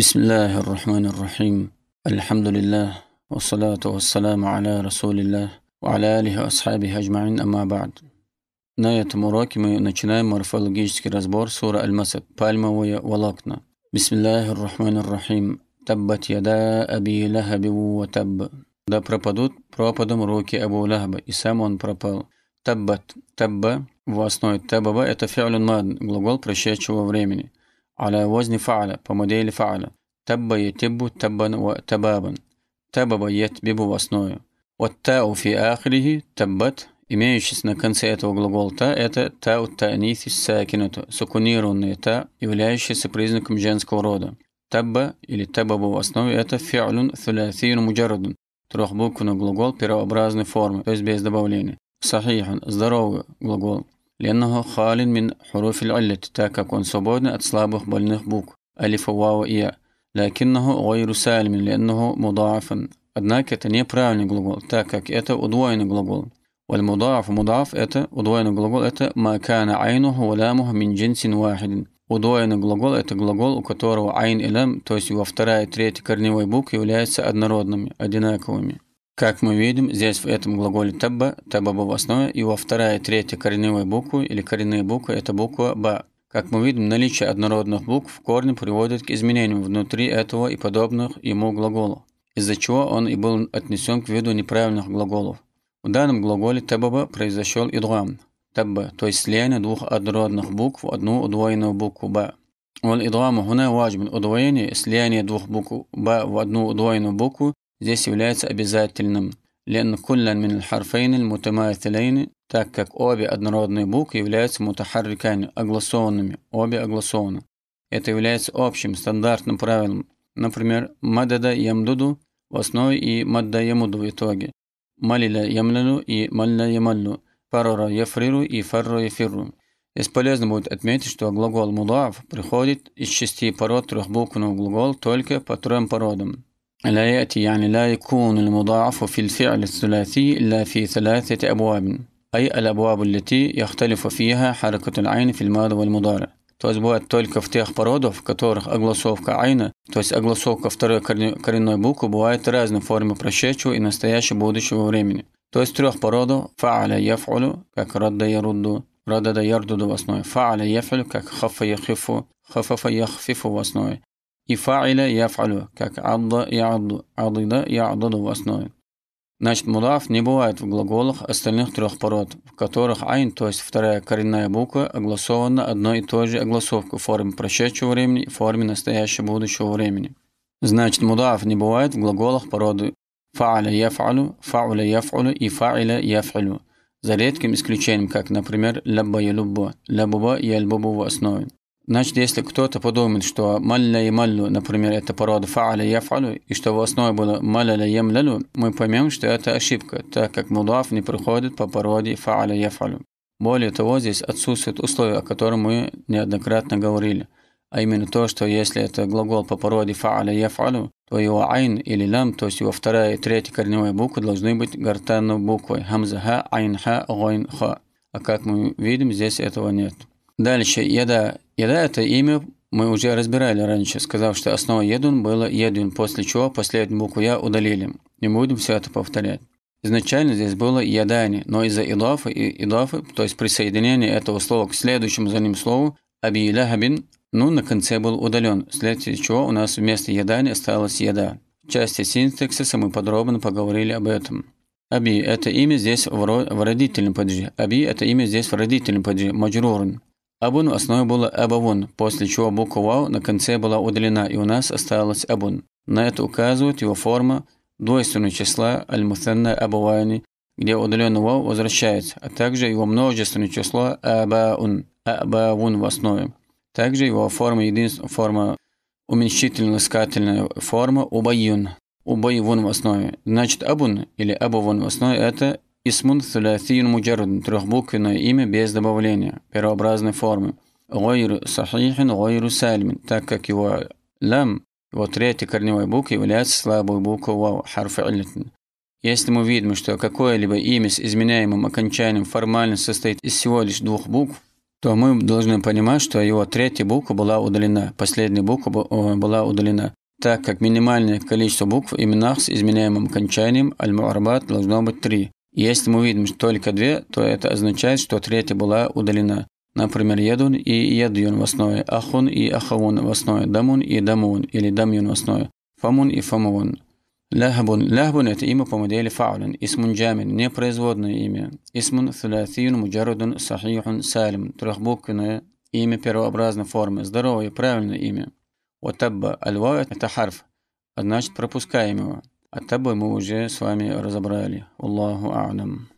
بسم الله الرحمن الرحيم الحمد لله والصلاة والسلام على رسول الله وعلى آله وأصحابه أجمعين أما بعد На этом уроке мы начинаем морфологический разбор сура Аль-Масад «Пальмовые волокна». Бисмиллахи ррахмани ррахим. Таббат яда аби лахабиву ва табб. Да пропадут пропадом руки Абу Лахаба, и сам он пропал. Таббат, табба, в основе табаба – это фиалюн мад, глагол прощающего времени – على وزن فعل по модели فعل تب يتب تبا وتبابا تبب يتبب в основе. والتاء في آخره تبت Имеющийся на конце этого глагола «та» – это «тау та'нифис сакинату» – сукунированное «та», являющаяся признаком женского рода. «Табба» или «табаба» в основе – это «фи'люн thulathin муджарудун» – трехбуквенный глагол первообразной формы, то есть без добавления. «Сахихан» – здоровый глагол. لأنه خال من حروف العلة تاكا كونسوبود أتصلابه بلنه بوك ألف واو إيا لكنه غير سالم لأنه مضاعف أدناك تنية براوني غلغول تاكا كأتا أدوين غلغول والمضاعف مضاعف أتا أدوين غلغول أتا ما كان عينه ولامه من جنس واحد أدوين غلغول أتا غلغول وكتور عين إلام توسي وفترى تريت كرنيوي بوك يوليس أدنرودنم أدناكوامي Как мы видим, здесь в этом глаголе табба, табба был в основе, его вторая и третья корневые буквы или коренные буквы – это буква ба. Как мы видим, наличие однородных букв в корне приводит к изменениям внутри этого и подобных ему глаголов, из-за чего он и был отнесен к виду неправильных глаголов. В данном глаголе табаба произошел идгам – табба, то есть слияние двух однородных букв в одну удвоенную букву ба. والإضغام هنا واجب удвоение, слияние двух букв ба в одну удвоенную букву здесь является обязательным. Лен куллян мин харфейн мутамаатилейн, так как обе однородные буквы являются мутахарриками, огласованными, обе огласованы. Это является общим, стандартным правилом. Например, мадада ямдуду в основе и мадда ямуду в итоге. Малиля ямлялю и малля ямаллю. Фарора яфриру и фарро яфирру. Здесь полезно будет отметить, что глагол «мудав» приходит из шести пород трехбуквенного глагол только по трем породам. لا يأتي يعني لا يكون المضاعف في الفعل الثلاثي إلا في ثلاثة أبواب أي الأبواب التي يختلف فيها حركة العين في الماضي والمضارع توس بوات تولك في тех породах, в которых огласовка عينه, то есть огласовка второй коренной буквы бывает разной формы прошедшего и настоящего будущего времени. То فعل يفعل как رد يرد ردد يردد в فعل يفعل как خف يخف خفف يخفف в И фаиля яфалю, как адда яадду, адыда яадду в основе. Значит, мудаф не бывает в глаголах остальных трех пород, в которых айн, то есть вторая коренная буква, огласована одной и той же огласовкой в форме прошедшего времени и форме настоящего будущего времени. Значит, мудаф не бывает в глаголах породы фа'аля яф'алю, фа'уля яф'алю и фа'иля яф'алю, за редким исключением, как, например, лябба ялюбба, лябуба яльбубу в основе. Значит, если кто-то подумает, что малля и маллю, например, это порода фааля и яфалю, и что в основе было маляля ямлялю, мы поймем, что это ошибка, так как мудаф не приходит по породе фааля яфалю. Более того, здесь отсутствует условие, о котором мы неоднократно говорили, а именно то, что если это глагол по породе фааля яфалю, то его айн или лам, то есть его вторая и третья корневые буквы должны быть гортанной буквой хамза ха, айн ха, гойн ха. А как мы видим, здесь этого нет. Дальше, еда и да, это имя мы уже разбирали раньше, сказав, что основа Едун было Едун, после чего последнюю букву Я удалили. Не будем все это повторять. Изначально здесь было Ядани, но из-за Идафы, и Идафы, то есть присоединения этого слова к следующему за ним слову, Аби Лахабин, ну на конце был удален, вследствие чего у нас вместо Ядани осталось еда. В части синтаксиса мы подробно поговорили об этом. Аби – это имя здесь в, родительном падеже. Аби – это имя здесь в родительном падеже, маджрурн. Абун основой было Эбавун, после чего буква Вау на конце была удалена, и у нас осталось Абун. На это указывает его форма двойственного числа Аль-Мусанна Абавайни, где удаленный Вау возвращается, а также его множественное число Абаун, Абавун в основе. Также его форма единственная форма уменьшительно-искательная форма Убайюн, Убайвун в основе. Значит, Абун или Абавун в основе – это Исмун Сулясин Муджард – трехбуквенное имя без добавления, первообразной формы. Гойр Сахихин Гойру Сальмин, так как его лам, его третья корневая буква, является слабой буквой вау, харфа иллитин. Если мы видим, что какое-либо имя с изменяемым окончанием формально состоит из всего лишь двух букв, то мы должны понимать, что его третья буква была удалена, последняя буква была удалена, так как минимальное количество букв в именах с изменяемым окончанием аль должно быть три. Если мы видим что только две, то это означает, что третья была удалена. Например, едун и едюн в основе, ахун и ахавун в основе, дамун и дамун или дамюн в основе, фамун и фамавун. Лахабун. Лахабун – это имя по модели фаулин. Исмун джамин – непроизводное имя. Исмун филатиюн муджарудун сахихун салим. Трехбуквенное имя первообразной формы. Здоровое и правильное имя. Ватабба. Альва – это харф. Значит, пропускаем его. Ат-Табы мы уже с вами разобрали. Аллаху А'нам.